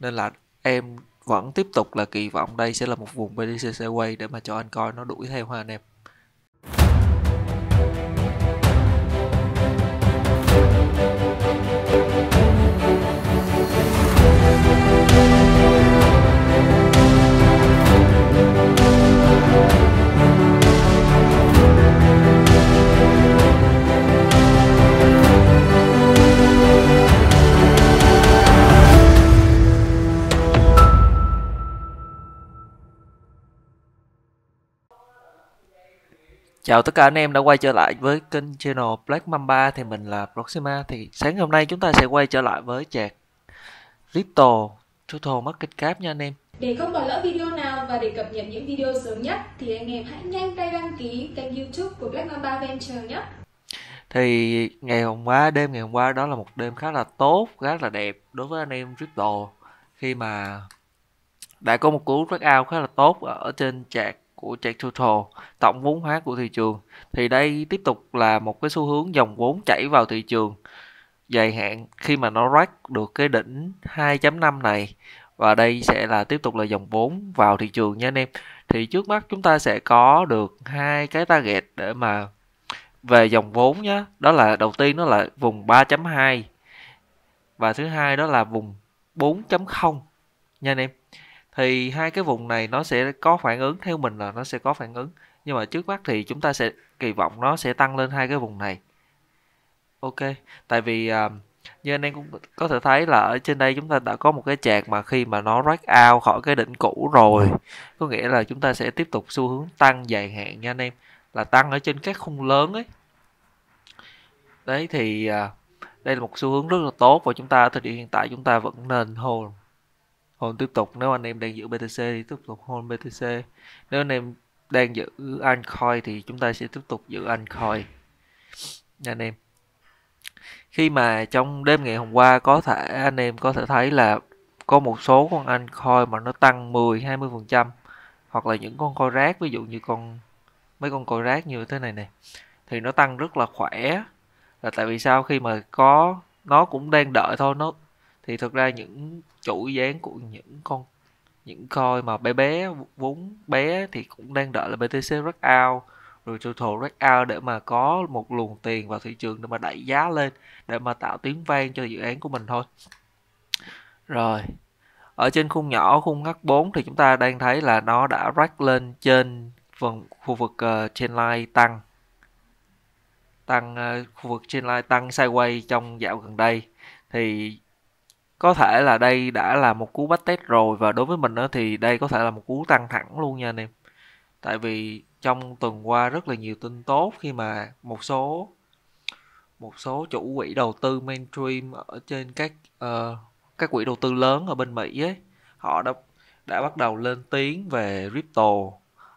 nên là em vẫn tiếp tục là kỳ vọng đây sẽ là một vùng BTC quay để mà cho anh coi nó đuổi theo ha anh em Chào tất cả anh em đã quay trở lại với kênh channel Black Mamba thì mình là Proxima thì sáng hôm nay chúng ta sẽ quay trở lại với chạc Ripto Total Market Cap nha anh em. Để không bỏ lỡ video nào và để cập nhật những video sớm nhất thì anh em hãy nhanh tay đăng ký kênh YouTube của Black Mamba Venture nhé. Thì ngày hôm qua, đêm ngày hôm qua đó là một đêm khá là tốt, khá là đẹp đối với anh em Ripto khi mà đã có một cú breakout khá là tốt ở trên chạc của total tổng vốn hóa của thị trường thì đây tiếp tục là một cái xu hướng dòng vốn chảy vào thị trường dài hạn khi mà nó rách được cái đỉnh 2.5 này và đây sẽ là tiếp tục là dòng vốn vào thị trường nha anh em thì trước mắt chúng ta sẽ có được hai cái target để mà về dòng vốn nhé đó là đầu tiên nó là vùng 3.2 và thứ hai đó là vùng 4.0 nha anh em thì hai cái vùng này nó sẽ có phản ứng theo mình là nó sẽ có phản ứng nhưng mà trước mắt thì chúng ta sẽ kỳ vọng nó sẽ tăng lên hai cái vùng này ok tại vì uh, như anh em cũng có thể thấy là ở trên đây chúng ta đã có một cái chạc mà khi mà nó break out khỏi cái đỉnh cũ rồi có nghĩa là chúng ta sẽ tiếp tục xu hướng tăng dài hạn nha anh em là tăng ở trên các khung lớn ấy đấy thì uh, đây là một xu hướng rất là tốt và chúng ta thời điểm hiện tại chúng ta vẫn nên hold hôn tiếp tục nếu anh em đang giữ BTC thì tiếp tục hold BTC nếu anh em đang giữ Ancoin thì chúng ta sẽ tiếp tục giữ Ancoin nha anh em khi mà trong đêm ngày hôm qua có thể anh em có thể thấy là có một số con Ancoin mà nó tăng 10 20 phần trăm hoặc là những con coi rác ví dụ như con mấy con coi rác như thế này này thì nó tăng rất là khỏe là tại vì sao khi mà có nó cũng đang đợi thôi nó thì thật ra những chuỗi dáng của những con những coi mà bé bé vốn bé thì cũng đang đợi là BTC rất out rồi total rất out để mà có một luồng tiền vào thị trường để mà đẩy giá lên để mà tạo tiếng vang cho dự án của mình thôi rồi ở trên khung nhỏ khung H4 thì chúng ta đang thấy là nó đã break lên trên phần khu vực uh, line tăng tăng uh, khu vực trên line tăng sideways trong dạo gần đây thì có thể là đây đã là một cú bách test rồi và đối với mình đó thì đây có thể là một cú tăng thẳng luôn nha anh em tại vì trong tuần qua rất là nhiều tin tốt khi mà một số một số chủ quỹ đầu tư mainstream ở trên các uh, các quỹ đầu tư lớn ở bên Mỹ ấy họ đã đã bắt đầu lên tiếng về crypto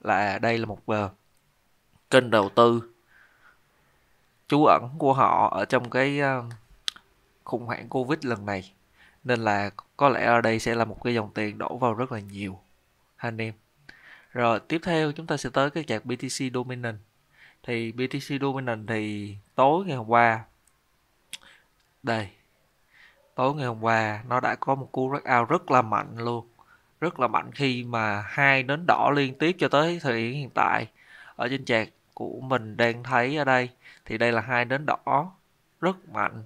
là đây là một uh, kênh đầu tư trú ẩn của họ ở trong cái uh, khủng hoảng covid lần này nên là có lẽ ở đây sẽ là một cái dòng tiền đổ vào rất là nhiều anh em rồi tiếp theo chúng ta sẽ tới cái chạc BTC Dominant thì BTC Dominant thì tối ngày hôm qua đây tối ngày hôm qua nó đã có một cú breakout rất là mạnh luôn rất là mạnh khi mà hai đến đỏ liên tiếp cho tới thời điểm hiện tại ở trên chạc của mình đang thấy ở đây thì đây là hai đến đỏ rất mạnh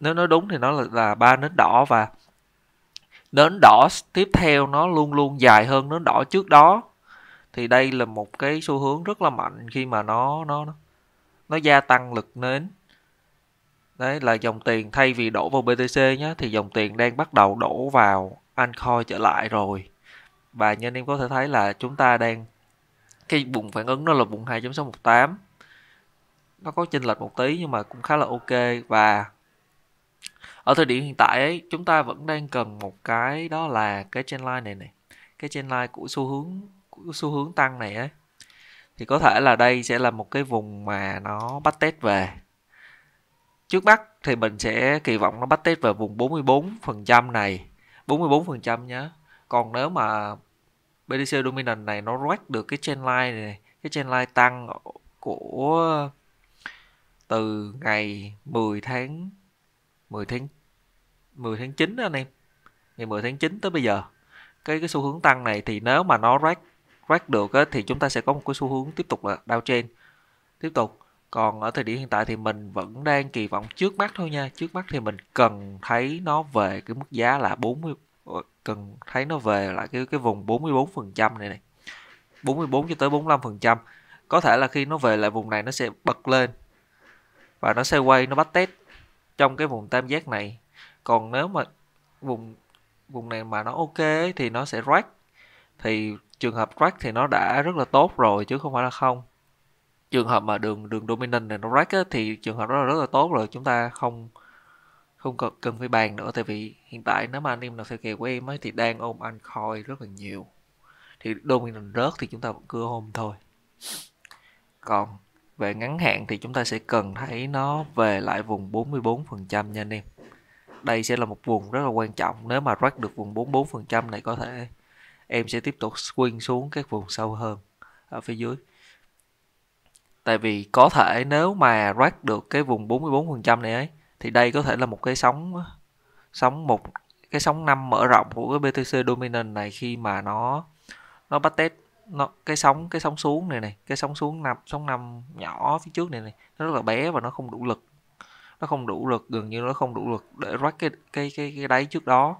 nếu nói đúng thì nó là, là ba nến đỏ và nến đỏ tiếp theo nó luôn luôn dài hơn nến đỏ trước đó thì đây là một cái xu hướng rất là mạnh khi mà nó nó nó gia tăng lực nến đấy là dòng tiền thay vì đổ vào BTC nhé thì dòng tiền đang bắt đầu đổ vào Ancoin trở lại rồi và như anh em có thể thấy là chúng ta đang cái vùng phản ứng nó là vùng 2.618 nó có chênh lệch một tí nhưng mà cũng khá là ok và ở thời điểm hiện tại ấy chúng ta vẫn đang cần một cái đó là cái trendline này này cái trendline của xu hướng của xu hướng tăng này ấy thì có thể là đây sẽ là một cái vùng mà nó bắt test về trước mắt thì mình sẽ kỳ vọng nó bắt test về vùng 44% này 44% nhé còn nếu mà BTC Dominant này nó quét được cái trendline này cái trendline tăng của từ ngày 10 tháng 10 tháng 10 tháng 9 đó anh em ngày 10 tháng 9 tới bây giờ cái cái xu hướng tăng này thì nếu mà nó rác rác được á, thì chúng ta sẽ có một cái xu hướng tiếp tục là đau trên, tiếp tục còn ở thời điểm hiện tại thì mình vẫn đang kỳ vọng trước mắt thôi nha trước mắt thì mình cần thấy nó về cái mức giá là 40 ờ, cần thấy nó về lại cái cái vùng 44 phần trăm này này 44 cho tới 45 phần trăm có thể là khi nó về lại vùng này nó sẽ bật lên và nó sẽ quay nó bắt test trong cái vùng tam giác này còn nếu mà vùng vùng này mà nó ok thì nó sẽ rack thì trường hợp rack thì nó đã rất là tốt rồi chứ không phải là không trường hợp mà đường đường dominant này nó rack á, thì trường hợp đó là rất là tốt rồi chúng ta không không cần, cần phải bàn nữa tại vì hiện tại nếu mà anh em nào theo kèo của em ấy thì đang ôm anh khôi rất là nhiều thì dominant rớt thì chúng ta vẫn cưa hôm thôi còn về ngắn hạn thì chúng ta sẽ cần thấy nó về lại vùng 44% nha anh em đây sẽ là một vùng rất là quan trọng nếu mà rách được vùng 44% này có thể em sẽ tiếp tục swing xuống các vùng sâu hơn ở phía dưới tại vì có thể nếu mà rách được cái vùng 44% này ấy thì đây có thể là một cái sóng sóng một cái sóng năm mở rộng của cái BTC Dominant này khi mà nó nó bắt test nó cái sóng cái sóng xuống này này cái sóng xuống nằm sóng nằm nhỏ phía trước này này nó rất là bé và nó không đủ lực nó không đủ lực gần như nó không đủ lực để rách cái cái cái cái đáy trước đó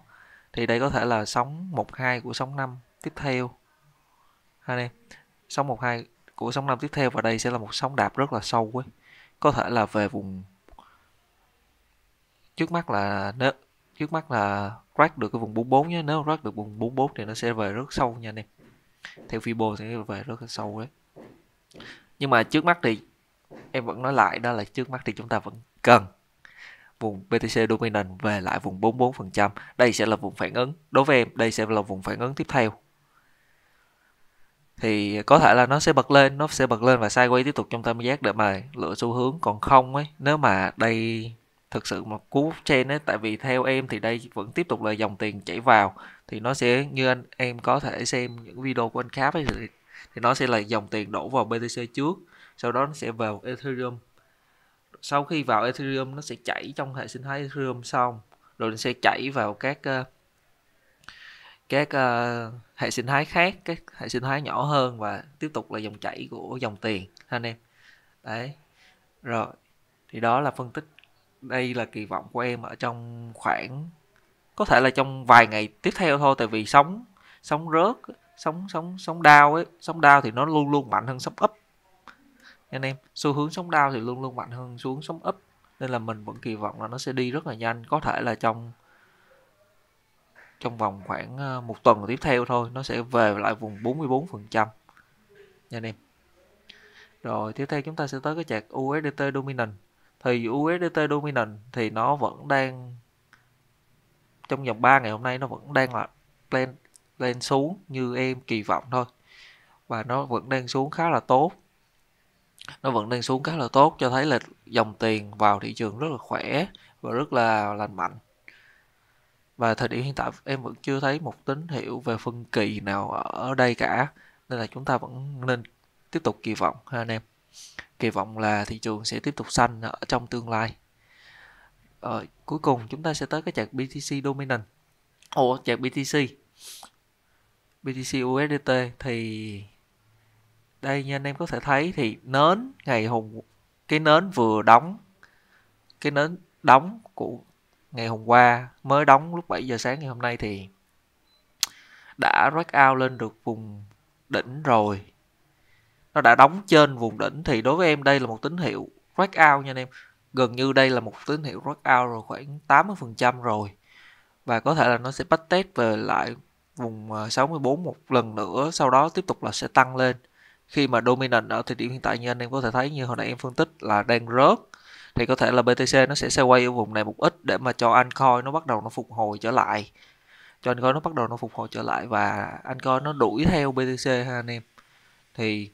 thì đây có thể là sóng 12 của sóng 5 tiếp theo anh em sóng 12 của sóng 5 tiếp theo và đây sẽ là một sóng đạp rất là sâu ấy có thể là về vùng trước mắt là nếu trước mắt là crack được cái vùng 44 nhé nếu crack được vùng 44 thì nó sẽ về rất sâu nha anh em theo Fibo thì về rất là sâu đấy nhưng mà trước mắt thì em vẫn nói lại đó là trước mắt thì chúng ta vẫn cần vùng BTC Dominant về lại vùng 44%. Đây sẽ là vùng phản ứng. Đối với em, đây sẽ là vùng phản ứng tiếp theo. Thì có thể là nó sẽ bật lên, nó sẽ bật lên và sideways tiếp tục trong tam giác để mà lựa xu hướng. Còn không ấy, nếu mà đây thực sự một cú trên ấy, tại vì theo em thì đây vẫn tiếp tục là dòng tiền chảy vào thì nó sẽ như anh em có thể xem những video của anh khác ấy thì, thì nó sẽ là dòng tiền đổ vào BTC trước sau đó nó sẽ vào Ethereum sau khi vào Ethereum nó sẽ chảy trong hệ sinh thái Ethereum xong rồi nó sẽ chảy vào các uh, các uh, hệ sinh thái khác các hệ sinh thái nhỏ hơn và tiếp tục là dòng chảy của dòng tiền anh em đấy rồi thì đó là phân tích đây là kỳ vọng của em ở trong khoảng có thể là trong vài ngày tiếp theo thôi tại vì sóng sóng rớt sóng sóng sóng đau ấy sóng đau thì nó luôn luôn mạnh hơn sóng ấp, anh em xu hướng sóng đau thì luôn luôn mạnh hơn xuống sóng ấp, nên là mình vẫn kỳ vọng là nó sẽ đi rất là nhanh có thể là trong trong vòng khoảng ờ, một tuần tiếp theo thôi nó sẽ về lại vùng 44 phần trăm anh em rồi tiếp theo chúng ta sẽ tới cái chạc USDT Dominant thì USDT Dominant thì nó vẫn đang trong vòng 3 ngày hôm nay nó vẫn đang là lên lên xuống như em kỳ vọng thôi và nó vẫn đang xuống khá là tốt nó vẫn đang xuống khá là tốt cho thấy là dòng tiền vào thị trường rất là khỏe và rất là lành mạnh và thời điểm hiện tại em vẫn chưa thấy một tín hiệu về phân kỳ nào ở đây cả nên là chúng ta vẫn nên tiếp tục kỳ vọng ha anh em kỳ vọng là thị trường sẽ tiếp tục xanh ở trong tương lai ờ, cuối cùng chúng ta sẽ tới cái chart BTC Dominant ồ chart BTC BTC USDT thì đây như anh em có thể thấy thì nến ngày hôm cái nến vừa đóng cái nến đóng của ngày hôm qua mới đóng lúc 7 giờ sáng ngày hôm nay thì đã break out lên được vùng đỉnh rồi nó đã đóng trên vùng đỉnh thì đối với em đây là một tín hiệu break out nha anh em gần như đây là một tín hiệu rất out rồi khoảng 80% rồi và có thể là nó sẽ bắt test về lại vùng 64 ờ, một lần nữa sau đó tiếp tục là sẽ tăng lên khi mà dominant ở thời điểm hiện tại như anh em có thể thấy như hồi nãy em phân tích là đang rớt thì có thể là BTC nó sẽ xoay quay ở vùng này một ít để mà cho anh altcoin nó bắt đầu nó phục hồi trở lại cho anh altcoin nó bắt đầu nó phục hồi trở lại và anh altcoin nó đuổi theo BTC ha anh em thì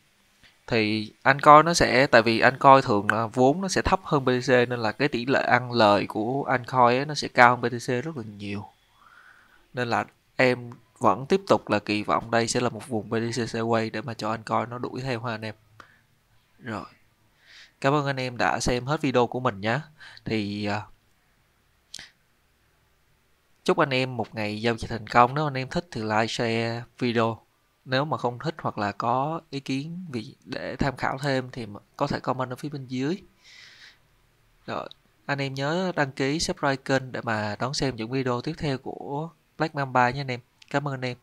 thì anh coi nó sẽ tại vì anh coi thường là vốn nó sẽ thấp hơn BTC nên là cái tỷ lệ ăn lời của anh coi nó sẽ cao hơn BTC rất là nhiều nên là em vẫn tiếp tục là kỳ vọng đây sẽ là một vùng BTC sẽ quay để mà cho anh coi nó đuổi theo ha anh em rồi cảm ơn anh em đã xem hết video của mình nhé thì à, chúc anh em một ngày giao dịch thành công nếu anh em thích thì like share video nếu mà không thích hoặc là có ý kiến vì để tham khảo thêm thì có thể comment ở phía bên dưới rồi anh em nhớ đăng ký subscribe kênh để mà đón xem những video tiếp theo của Black Mamba nhé anh em cảm ơn anh em